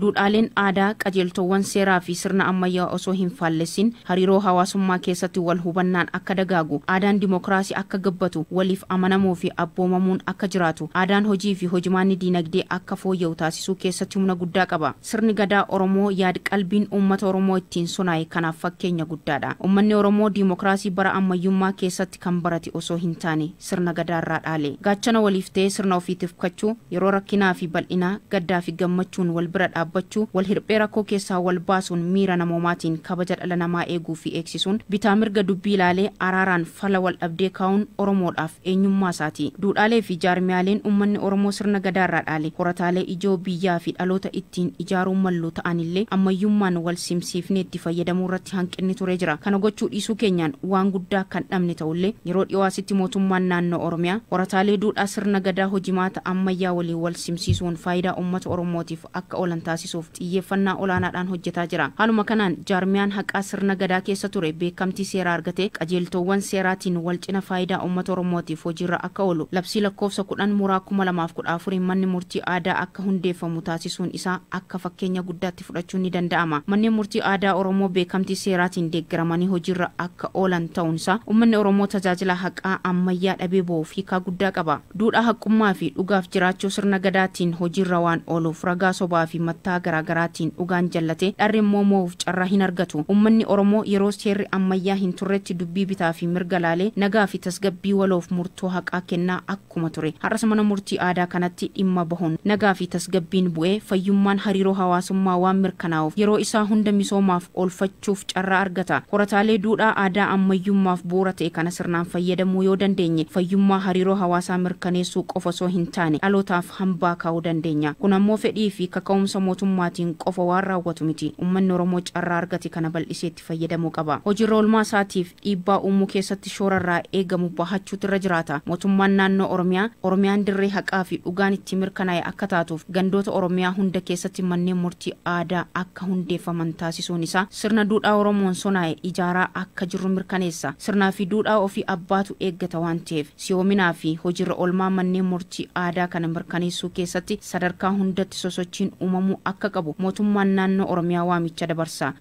Duudhaaleen aadaa qajeeltoowwan seeraa fi sirna ammayyaa osoo hin faallesin hariiroo hawaasummaa keessatti wal hubannaan akka dagaagu aadaan diimokiraasii akka gabbatu waliif amanamuu fi abboomamuun akka jiraatu aadaan hojii fi hojimaanni diinagdee akka fooyya'u taasisuu keessatti humna guddaa qaba. Sirni gadaa Oromoo yaad qalbiin uummata Oromoo ittiin sunaa'e kanaaf fakkeenya guddaadha. Uummanni Oromoo diimokiraasii bara ammayyummaa keessatti kan barate osoo hin taane sirna gadaarraa dhaale. Gaachana waliif ta'ee sirna ofiitiif kachuu yeroo rakkinaa fi bal'inaa gammachuun dhaabbachuu wal hirphee rakkoo keessaa wal baasuun miira namoomaatiin kabaja dhala namaa eeguu fi eegsisuun bitaa mirga dubbii ilaalee araaraan fala wal dhabdee kaa'uun oromoodhaaf eenyummaa isaati duudhaalee fi jaarmiyaaleen ummanni oromoo sirna gadaarraa dhaale horataalee ijoo biyyaa fi dhaloota ittiin ijaaruun malluu ta'anillee ammayyummaan wal simsiifnee itti fayyadamuu irratti hanqinni ture jira kana gochuu dhiisuu keenyaan waan guddaa kan dhabne ta'ullee yeroo dhiwaasitti mootummaan naannoo oromiyaa horataalee duudhaa sirna gadaa hojimaata ammayyaa waliin wal simsiisuun faayidaa uummata oromootiif akka olantaa taasisuuf xiyyeeffannaa olaanaadhaan hojjetaa jira. Haaluma kanaan jaarmiyaan haqaa sirna gadaa keessa ture beekamtii seeraa argate qajeeltoowwan seeraatiin walcina faayidaa uummata Oromootiif hojiirra akka oolu labsii lakkoofsa kudhan muraa kuma lamaaf kudha afuriin manni murtii aadaa akka hundeeffamu taasisuun isaa akka fakkeenya guddaatti fudhachuun ni danda'ama. Manneen murtii aadaa Oromoo beekamtii seeraatiin deeggaramanii hojiirra akka oolan ta'uunsaa uummanni Oromoo tajaajila haqaa ammayyaa dhabee bo'oof hiikaa guddaa qaba. Duudhaa haqqummaa dhugaaf sirna garaagaraatiin dhugaan jallate dharri immoo carraa hin argatu ummanni oromoo yeroo seerri ammayyaa hin turretti dubbii bitaa fi mirga laalee nagaa fi tasgabbii waloof murtoo haqaa kennaa akkuma ture har'as mana murtii aadaa kanatti dhimma bahuun nagaa fi tasgabbiin bu'ee fayyummaan hariiroo hawaasummaa waan mirkanaa'uuf yeroo isaa hunda misoomaaf oolfachuuf carraa argata horataalee duudhaa aadaa ammayyummaaf bu'uura ta'e kana sirnaan fayyadamuu yoo dandeenye fayyummaa hariiroo hawaasaa mirkaneessuu qofa hin taane dhalootaaf hambaa kaa'uu dandeenya kun ammoo mootummaatiin qofa waan raawwatu miti uummanni oromoo carraa argate kana bal'iseetti fayyadamuu qaba hojiirra oolmaa isaatiif dhiibbaa uumuu keessatti shoora irraa eegamu bahachuutu irra jiraata mootummaan naannoo oromiyaa oromiyaan dirree haqaa fi dhugaan itti mirkanaa'e akka taatuuf gandoota oromiyaa hunda keessatti manneen murtii aadaa akka hundeeffaman taasisuun isaa sirna duudhaa oromoon sonaa'e ijaaraa akka jirru mirkaneessa sirnaa fi duudhaa ofii abbaatu eeggata waan ta'eef siyoominaa fi hojiirra oolmaa manneen murtii aadaa kana mirkaneessuu keessatti sadarkaa hundatti sosochiin uumamuu akka qabu mootummaan naannoo oromiyaa waamicha dabarsa.